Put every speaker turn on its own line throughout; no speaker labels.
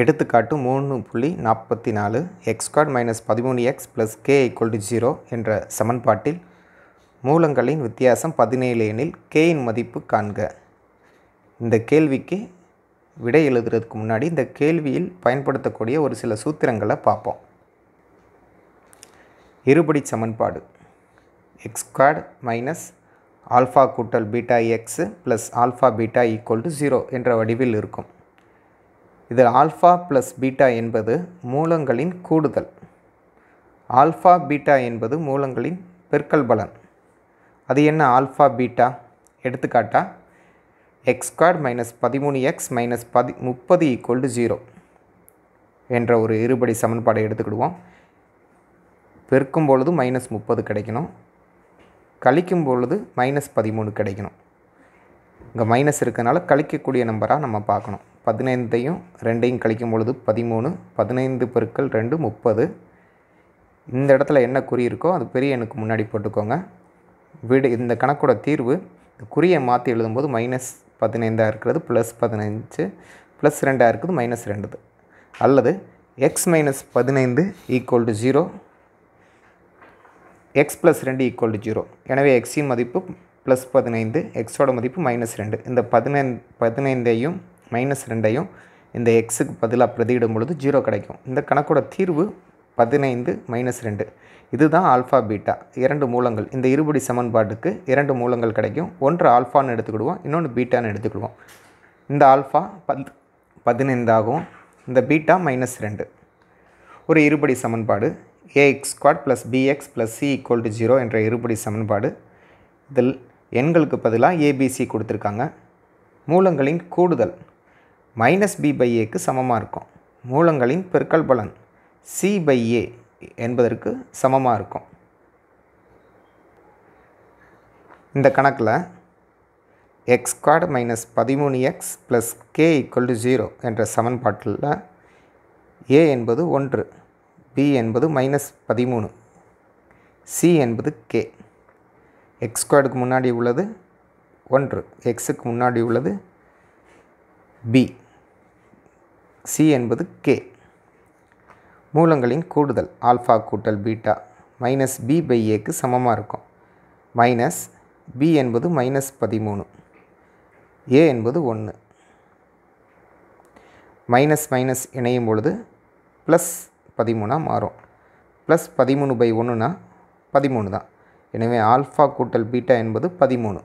எடுத்துக்காட்டு மூணு புள்ளி நாற்பத்தி நாலு எக்ஸ்காட் மைனஸ் பதிமூணு X plus K equal to zero என்ற சமன்பாட்டில் மூலங்களின் வித்தியாசம் பதினேழு எனில் கேயின் மதிப்பு காண்க இந்த கேள்விக்கு விடை எழுதுறதுக்கு முன்னாடி இந்த கேள்வியில் பயன்படுத்தக்கூடிய ஒரு சில சூத்திரங்களை பார்ப்போம் இருபடி சமன்பாடு எக்ஸ்காட் மைனஸ் ஆல்ஃபா கூட்டல் beta X plus alpha beta equal to zero என்ற வடிவில் இருக்கும் இதில் ஆல்ஃபா ப்ளஸ் பீட்டா என்பது மூலங்களின் கூடுதல் ஆல்ஃபா பீட்டா என்பது மூலங்களின் பெருக்கல் பலன் அது என்ன ஆல்ஃபா பீட்டா எடுத்துக்காட்டா எக்ஸ் ஸ்கொயர்ட் மைனஸ் பதிமூணு எக்ஸ் மைனஸ் பதி முப்பது ஈக்குவல் டு ஜீரோ என்ற ஒரு இருபடி சமன்பாடை எடுத்துக்கிடுவோம் பெருக்கும் பொழுது மைனஸ் முப்பது கிடைக்கணும் கழிக்கும் பொழுது மைனஸ் பதிமூணு கிடைக்கணும் இங்கே மைனஸ் இருக்கனால கழிக்கக்கூடிய நம்பராக நம்ம பார்க்கணும் பதினைந்தையும் ரெண்டையும் கழிக்கும் பொழுது பதிமூணு பதினைந்து பெருக்கள் ரெண்டு முப்பது இந்த இடத்துல என்ன குறி இருக்கோ அது பெரிய எனக்கு முன்னாடி போட்டுக்கோங்க வீடு இந்த கணக்கோட தீர்வு குறியை மாற்றி எழுதும்போது மைனஸ் பதினைந்தாக இருக்கிறது ப்ளஸ் பதினஞ்சு ப்ளஸ் ரெண்டாக இருக்குது மைனஸ் ரெண்டுது அல்லது எக்ஸ் மைனஸ் பதினைந்து equal to zero X plus ரெண்டு ஈக்குவல் டு ஜீரோ எனவே எக்ஸின் மதிப்பு ப்ளஸ் பதினைந்து எக்ஸோட மதிப்பு மைனஸ் ரெண்டு இந்த பதினைந்து பதினைந்தையும் மைனஸ் ரெண்டையும் இந்த எக்ஸுக்கு பதிலாக பிரதியிடும் பொழுது ஜீரோ கிடைக்கும் இந்த கணக்கோட தீர்வு பதினைந்து மைனஸ் ரெண்டு இதுதான் ஆல்ஃபா பீட்டா இரண்டு மூலங்கள் இந்த இருபடி சமன்பாட்டுக்கு இரண்டு மூலங்கள் கிடைக்கும் ஒன்று ஆல்ஃபான்னு எடுத்துக்கிடுவோம் இன்னொன்று பீட்டான்னு எடுத்துக்கிடுவோம் இந்த ஆல்ஃபா பத் பதினைந்தாகவும் இந்த பீட்டா மைனஸ் ரெண்டு ஒரு இருபடி சமன்பாடு A X squared plus B X plus C equal to zero என்ற இருபடி சமன்பாடு இதில் எண்களுக்கு பதிலாக ஏபிசி கொடுத்துருக்காங்க மூலங்களின் கூடுதல் மைனஸ் பி பை ஏக்கு சமமாக இருக்கும் மூலங்களின் பெருக்கல் பலன் சி பை ஏ என்பதற்கு சமமாக இருக்கும் இந்த கணக்கில் எக்ஸ் ஸ்குவாட் மைனஸ் பதிமூணு X plus K equal to zero என்ற சமன்பாட்டில் ஏ என்பது ஒன்று பி என்பது மைனஸ் பதிமூணு சி என்பது கே எக்ஸ் ஸ்கொயர்டுக்கு முன்னாடி உள்ளது ஒன்று எக்ஸுக்கு முன்னாடி உள்ளது பி சி என்பது கே மூலங்களின் கூடுதல் ஆல்ஃபா கூட்டல் பீட்டா மைனஸ் பி பை ஏக்கு சமமாக இருக்கும் மைனஸ் பி என்பது மைனஸ் பதிமூணு ஏ என்பது ஒன்று மைனஸ் மைனஸ் இணையும் பொழுது ப்ளஸ் பதிமூணாக மாறும் ப்ளஸ் பதிமூணு பை ஒன்றுனா பதிமூணு தான் எனவே ஆல்ஃபா கூட்டல் பீட்டா என்பது பதிமூணு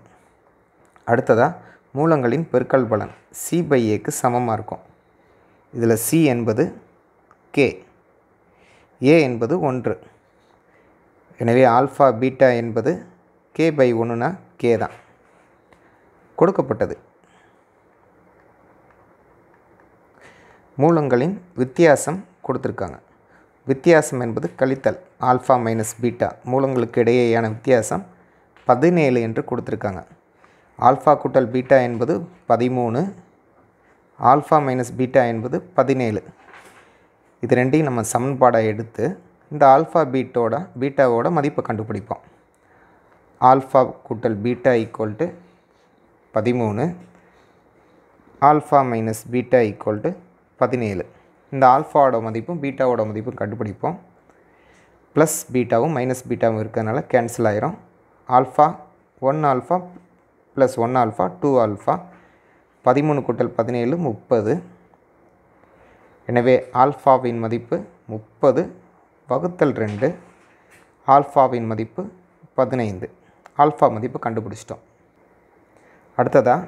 அடுத்ததாக மூலங்களின் பெருக்கல் பலன் சி பை ஏக்கு சமமாக இருக்கும் இதில் சி என்பது கே ஏ என்பது ஒன்று எனவே ஆல்ஃபா பீட்டா என்பது கே பை ஒன்றுனா கே தான் கொடுக்கப்பட்டது மூலங்களின் வித்தியாசம் கொடுத்துருக்காங்க வித்தியாசம் என்பது கழித்தல் ஆல்ஃபா மைனஸ் பீட்டா மூலங்களுக்கு இடையேயான வித்தியாசம் பதினேழு என்று கொடுத்துருக்காங்க ஆல்ஃபா கூட்டல் பீட்டா என்பது பதிமூணு ஆல்ஃபா மைனஸ் பீட்டா என்பது பதினேழு இது ரெண்டையும் நம்ம சமன்பாடாக எடுத்து இந்த ஆல்ஃபா பீட்டோட பீட்டாவோட மதிப்பை கண்டுபிடிப்போம் ஆல்ஃபா கூட்டல் பீட்டா ஈக்குவல் டு பதிமூணு alpha minus beta equal to பதினேழு இந்த ஆல்ஃபாவோட மதிப்பும் பீட்டாவோட மதிப்பும் கண்டுபிடிப்போம் ப்ளஸ் பீட்டாவும் மைனஸ் பீட்டாவும் இருக்கிறதுனால கேன்சல் ஆயிரும் alpha one alpha plus one alpha two alpha பதிமூணு கூட்டல் பதினேழு முப்பது எனவே ஆல்ஃபாவின் மதிப்பு முப்பது வகுத்தல் ரெண்டு ஆல்ஃபாவின் மதிப்பு பதினைந்து ஆல்ஃபா மதிப்பு கண்டுபிடிச்சிட்டோம் அடுத்ததாக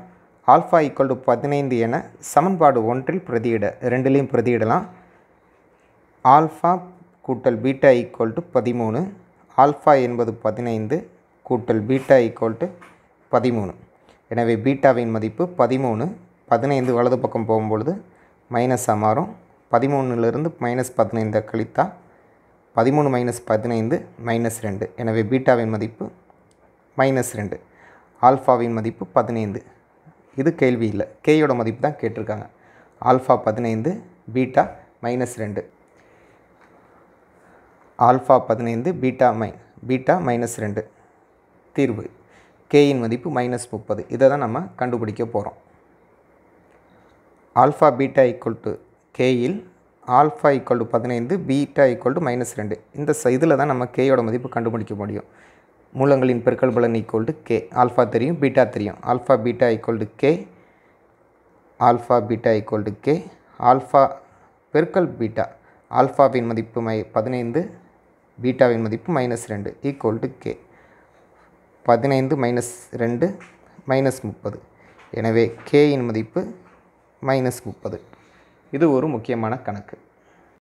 ஆல்ஃபா ஈக்குவல் டு பதினைந்து என சமன்பாடு ஒன்றில் பிரதியிட ரெண்டுலேயும் பிரதியிடலாம் ஆல்ஃபா கூட்டல் பீட்டா ஈக்குவல் டு பதிமூணு ஆல்ஃபா என்பது பதினைந்து கூட்டல் பீட்டா ஈக்குவல் டு பதிமூணு எனவே பீட்டாவின் மதிப்பு பதிமூணு பதினைந்து வலது பக்கம் போகும்பொழுது மைனஸாக மாறும் பதிமூணுலேருந்து மைனஸ் பதினைந்தை கழித்தா பதிமூணு மைனஸ் பதினைந்து மைனஸ் ரெண்டு எனவே பீட்டாவின் மதிப்பு மைனஸ் ரெண்டு ஆல்ஃபாவின் மதிப்பு பதினைந்து இது கேள்வி இல்லை கேயோட மதிப்பு தான் கேட்டிருக்காங்க ஆல்ஃபா பதினைந்து பீட்டா மைனஸ் ரெண்டு ஆல்ஃபா பதினைந்து பீட்டா மை பீட்டா மைனஸ் ரெண்டு தீர்வு கேயின் மதிப்பு மைனஸ் முப்பது இதை தான் நம்ம கண்டுபிடிக்க போகிறோம் ஆல்ஃபா பீட்டா ஈக்குவல் டு கேயில் ஆல்ஃபா ஈக்குவல் டு பதினைந்து பீட்டா ஈக்குவல் டு மைனஸ் ரெண்டு இந்த இதில் தான் நம்ம கேயோட மதிப்பு கண்டுபிடிக்க முடியும் மூலங்களின் பெருக்கல் பலன் ஈக்குவல் டு கே ஆல்ஃபா தெரியும் பீட்டா தெரியும் alpha beta equal to K alpha beta equal to K alpha பெருக்கல் பீட்டா ஆல்ஃபாவின் மதிப்பு மை பதினைந்து பீட்டாவின் மதிப்பு மைனஸ் ரெண்டு ஈக்குவல் டு கே பதினைந்து மைனஸ் ரெண்டு மைனஸ் முப்பது எனவே கேயின் மதிப்பு மைனஸ் முப்பது இது ஒரு முக்கியமான கணக்கு